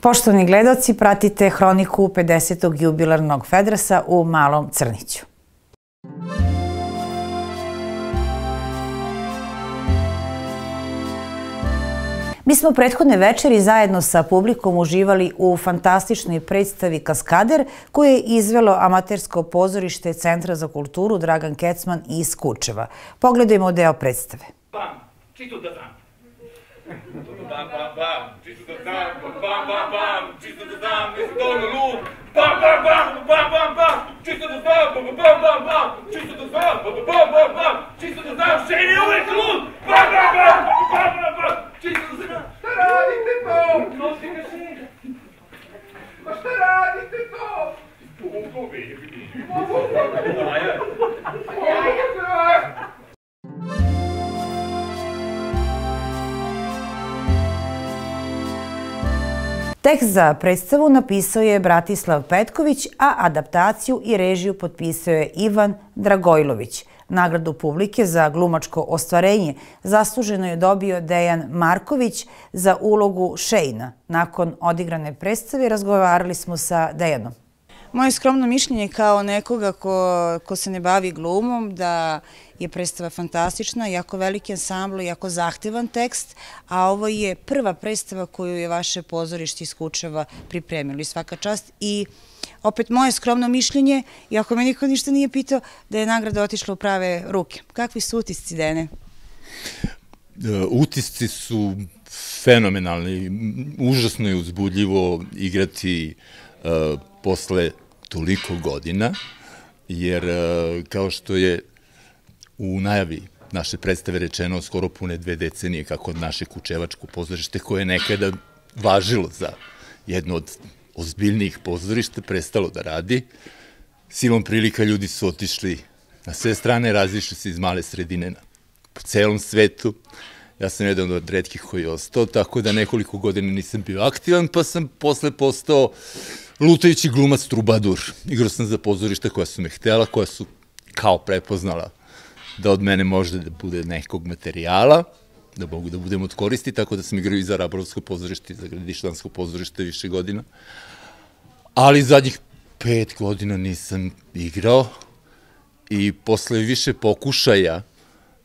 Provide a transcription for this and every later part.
Poštovni gledoci, pratite hroniku 50. jubilarnog Fedresa u Malom Crniću. Mi smo prethodne večeri zajedno sa publikom uživali u fantastičnoj predstavi Kaskader koje je izvelo amatersko pozorište Centra za kulturu Dragan Kecman iz Kučeva. Pogledajmo deo predstave. Bam, čitu da bam. Bam, bam, bam, Jesus the Dam, bam, bam, bam, Jesus the Dam, it's going to move. Bam, bam, bam, bam, bam, bam, Jesus the Dam, bam, bam, bam, bam, Jesus the Dam, bam, bam, bam, bam, Jesus the Dam, shady away, come on. Tekst za predstavu napisao je Bratislav Petković, a adaptaciju i režiju potpisao je Ivan Dragojlović. Nagradu publike za glumačko ostvarenje zasluženo je dobio Dejan Marković za ulogu Šejna. Nakon odigrane predstave razgovarali smo sa Dejanom. Moje skromno mišljenje kao nekoga ko, ko se ne bavi glumom, da je predstava fantastična, jako veliki ansambl, jako zahtevan tekst, a ovo je prva predstava koju je vaše pozorište iz Kučeva pripremilo i svaka čast i opet moje skromno mišljenje, iako me niko ništa nije pitao, da je nagrada otišla u prave ruke. Kakvi su utisci, Dene? E, utisci su fenomenalni. Užasno je uzbudljivo igrati e, posle toliko godina, jer e, kao što je u najavi naše predstave rečeno skoro pune dve decenije kako od naše kučevačko pozorište koje je nekada važilo za jedno od ozbiljnijih pozorišta prestalo da radi. Silom prilika ljudi su otišli na sve strane, razišli se iz male sredine na, po celom svetu. Ja sam jedan od redkih koji je ostao, tako da nekoliko godina nisam bio aktivan, pa sam posle postao lutajući glumac trubadur. Igrao sam za pozorišta koja su me htela, koja su kao prepoznala da od mene može da bude nekog materijala, da mogu da budem od koristi, tako da sam igrao i za Rabrovsko pozorište i za Gradištansko pozorište više godina. Ali zadnjih pet godina nisam igrao i posle više pokušaja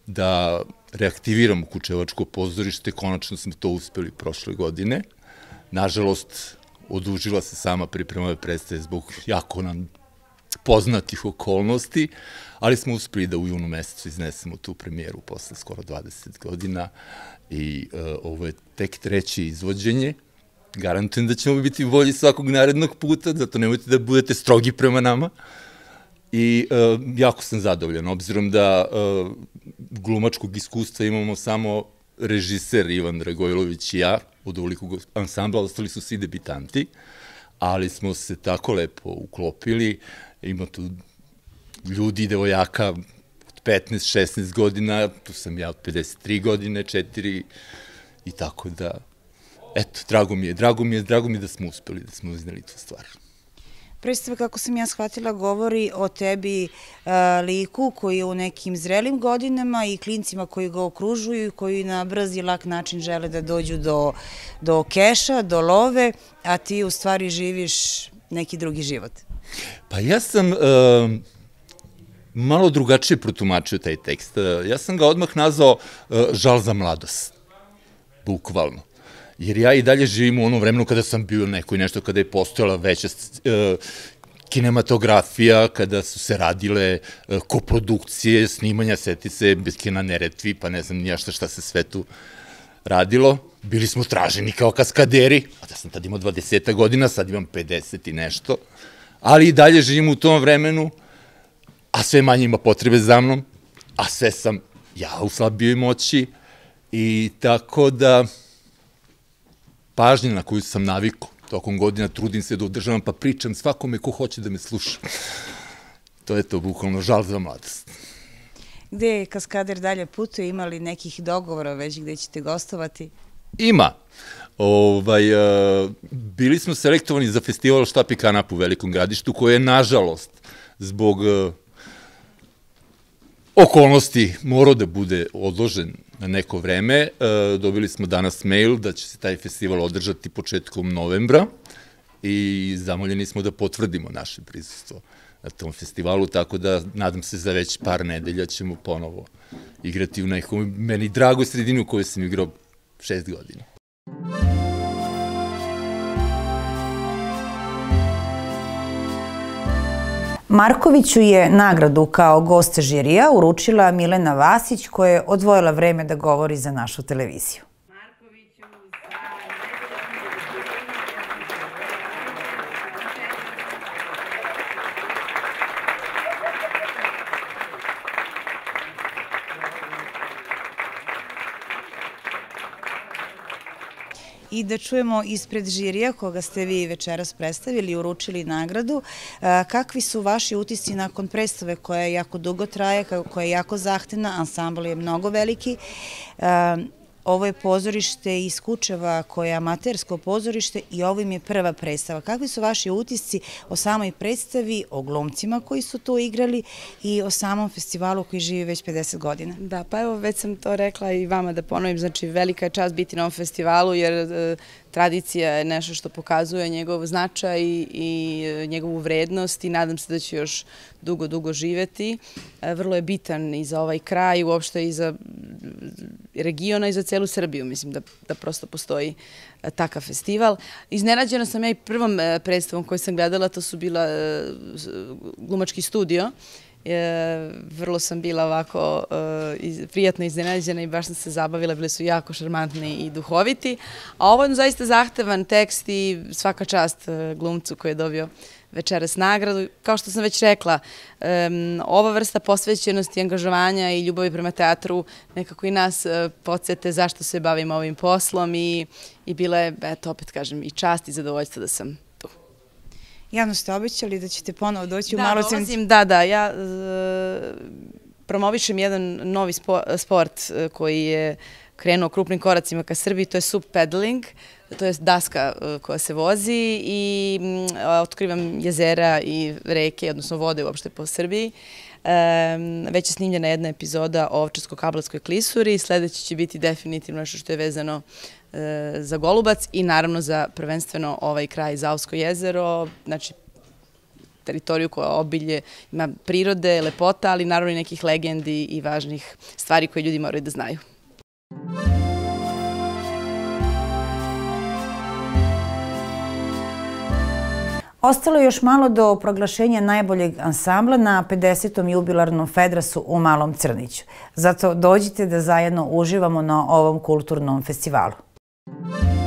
da reaktiviramo Kučevačko pozorište, konačno smo to uspeli prošle godine. Nažalost, odužila se sama priprema ove predstave zbog jako nam poznatih okolnosti, ali smo uspeli da u junu mesecu iznesemo tu premijeru posle skoro 20 godina i e, ovo je tek treće izvođenje. Garantujem da ćemo biti bolji svakog narednog puta, zato nemojte da budete strogi prema nama. I e, jako sam zadovoljan, obzirom da e, glumačkog iskustva imamo samo režiser Ivan Dragojlović i ja od ovolikog ansambla, ostali su svi debitanti, ali smo se tako lepo uklopili, ima tu ljudi, devojaka od 15-16 godina, tu sam ja od 53 godine, 4 i tako da, eto, drago mi je, drago mi je, drago mi je da smo uspeli, da smo izneli tu stvar. Predstava, kako sam ja shvatila, govori o tebi e, liku koji je u nekim zrelim godinama i klincima koji ga okružuju i koji na brz i lak način žele da dođu do, do keša, do love, a ti u stvari živiš neki drugi život. Pa ja sam... E, malo drugačije protumačio taj tekst. E, ja sam ga odmah nazvao žal za mladost. Bukvalno jer ja i dalje živim u onom vremenu kada sam bio neko i nešto, kada je postojala veća uh, kinematografija, kada su se radile uh, koprodukcije, snimanja, seti se, bez kina Neretvi, pa ne znam nija šta, šta se sve tu radilo. Bili smo traženi kao kaskaderi, a da sam tad imao 20 godina, sad imam 50 i nešto, ali i dalje živim u tom vremenu, a sve manje ima potrebe za mnom, a sve sam ja u slabijoj moći i tako da pažnje na koju sam naviku tokom godina, trudim se da održavam, pa pričam svakome ko hoće da me sluša. To je to, bukvalno, žal za mladost. Gde je Kaskader dalje putuje? Ima li nekih dogovora već gde ćete gostovati? Ima. Ovaj, e, bili smo selektovani za festival Štapi kanap u Velikom gradištu, koje je, nažalost, zbog e, okolnosti morao da bude odložen neko vreme. E, dobili smo danas mail da će se taj festival održati početkom novembra i zamoljeni smo da potvrdimo naše prisustvo na tom festivalu, tako da nadam se za već par nedelja ćemo ponovo igrati u nekom meni dragoj sredini u kojoj sam igrao šest godina. Markoviću je nagradu kao gost žirija uručila Milena Vasić koja je odvojila vreme da govori za našu televiziju. i da čujemo ispred žirija koga ste vi večeras predstavili i uručili nagradu, e, kakvi su vaši utisci nakon predstave koja jako dugo traje, koja je jako zahtevna, ansambl je mnogo veliki, e, Ovo je pozorište iz Kučeva koje je amatersko pozorište i ovo im je prva predstava. Kakvi su vaši utisci o samoj predstavi, o glomcima koji su to igrali i o samom festivalu koji živi već 50 godina? Da, pa evo već sam to rekla i vama da ponovim, znači velika je čast biti na ovom festivalu jer e, tradicija je nešto što pokazuje njegov značaj i, e, njegovu vrednost i nadam se da će još dugo, dugo živeti. E, vrlo je bitan i za ovaj kraj, uopšte i za regiona i za celu Srbiju, mislim da, da prosto postoji e, takav festival. Iznenađena sam ja i prvom e, predstavom koju sam gledala, to su bila e, glumački studio E, vrlo sam bila ovako e, prijatno iznenađena i baš sam se zabavila, bili su jako šarmantni i duhoviti. A ovo je zaista zahtevan tekst i svaka čast e, glumcu koji je dobio večeras nagradu. Kao što sam već rekla, ova vrsta posvećenosti, angažovanja i ljubavi prema teatru nekako i nas e, podsete podsjete zašto se bavimo ovim poslom i, i bila je, eto opet kažem, i čast i zadovoljstvo da sam Javno ste običali da ćete ponovo doći u malo Da, dolazim, da, da. Ja e, promovišem jedan novi e, sport e, koji je krenuo krupnim koracima ka Srbiji, to je sup pedaling, to je daska koja se vozi i otkrivam jezera i reke, odnosno vode uopšte po Srbiji. već je snimljena jedna epizoda o Ovčarsko-Kablarskoj klisuri. Sledeći će biti definitivno nešto što je vezano E, za Golubac i naravno za prvenstveno ovaj kraj Zavsko jezero, znači teritoriju koja obilje, ima prirode, lepota, ali naravno i nekih legendi i važnih stvari koje ljudi moraju da znaju. Ostalo je još malo do proglašenja najboljeg ansambla na 50. jubilarnom Fedrasu u Malom Crniću. Zato dođite da zajedno uživamo na ovom kulturnom festivalu. you